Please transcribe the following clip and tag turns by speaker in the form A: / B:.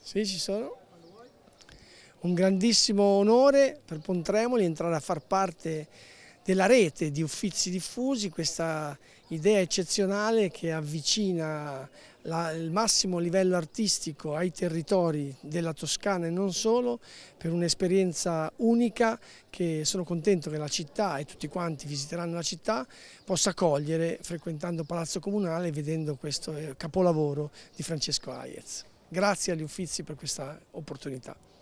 A: Sì, ci sono. Un grandissimo onore per Pontremoli entrare a far parte della rete di Uffizi Diffusi, questa idea eccezionale che avvicina la, il massimo livello artistico ai territori della Toscana e non solo, per un'esperienza unica che sono contento che la città e tutti quanti visiteranno la città possa cogliere frequentando Palazzo Comunale e vedendo questo eh, capolavoro di Francesco Aiez. Grazie agli Uffizi per questa opportunità.